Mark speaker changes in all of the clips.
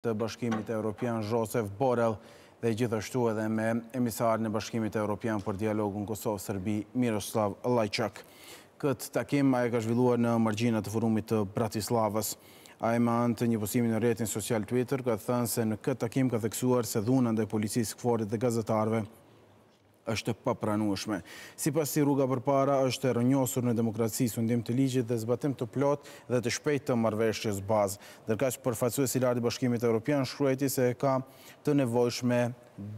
Speaker 1: të bashkimit e Europian Josef Borel dhe gjithashtu edhe me emisar në bashkimit e Europian për dialogun Kosovë-Sërbi Miroslav Lajçak. Këtë takim a e ka zhvilluar në marginat të forumit të Bratislavës. A e ma antë një posimin në rjetin social Twitter ka thënë se në këtë takim ka theksuar se dhunën dhe policisë këforit dhe gazetarve është papranueshme. Sipas si rruga përpara është e rënjosur në demokraci, sundim të ligjit dhe zbatim të plot dhe të shpejtë të marrëveshjes bazë. Ndërkaq përfaqësuesi i lartë i Bashkimit Evropian shkruajti se ka të nevojshme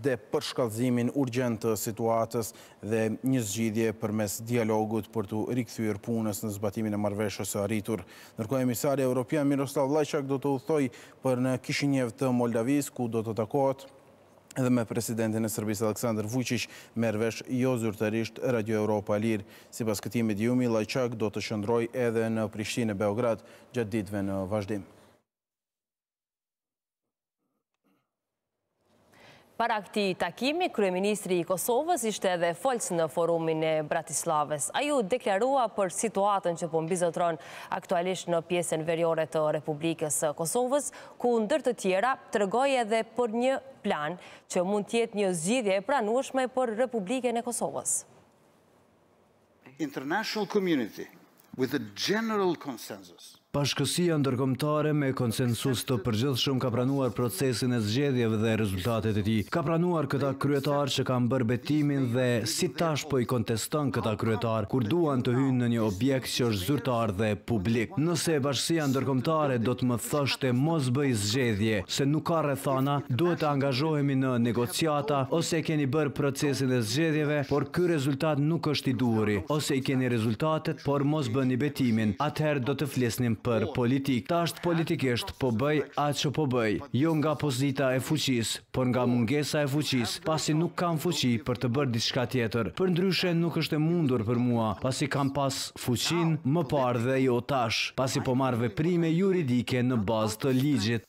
Speaker 1: dhe për shkallëzimin urgjent të situatës dhe një zgjidhje përmes dialogut për të rikthyer punës në zbatimin e marrëveshjes së arritur. Ndërkohë emisari evropian Miroslav Lajçak do të udhtojë për në Kishinjev të Moldavisë ku do të takohet edhe me presidentin e sërbisë Aleksandr Vujqish, mervesh jo zyrtarisht Radio Europa Lirë. Si pas këti mediumi, Lajçak do të shëndroj edhe në Prishtinë e Beograd gjatë ditve në vazhdim.
Speaker 2: Para këti takimi, Kryeministri i Kosovës ishte edhe folës në forumin e Bratislaves. A ju deklarua për situatën që po mbizotron aktualisht në pjesën veriore të Republikës Kosovës, ku ndër të tjera të rëgoj edhe për një plan që mund tjetë një zgjidhje e pranushme për Republikën e Kosovës.
Speaker 3: International community with a general consensus Pashkësia ndërkomtare me konsensus të përgjithshëm ka pranuar procesin e zgjedhjeve dhe rezultatet e ti. Ka pranuar këta kryetarë që kam bërë betimin dhe si tash po i konteston këta kryetar kur duan të hynë në një objekt që është zyrtar dhe publik. Nëse bashkësia ndërkomtare do të më thështë e mos bëj zgjedhje se nuk ka rethana, duhet të angazhohemi në negociata ose keni bërë procesin e zgjedhjeve, por kë rezultat nuk është i duhuri, ose i keni rezultatet, por mos bëni betimin, atëherë do të flesnim për politik tash politikisht po bëj atë që po bëj jo nga pozita e fuqis, por nga mungesa e fuqis, pasi nuk kam fuqi për të bërë diçka tjetër. për Prandaj nuk është e mundur për mua, pasi kam pas fuqin më po parë dhe jo tash, pasi po marr veprime juridike në bazë të ligjit.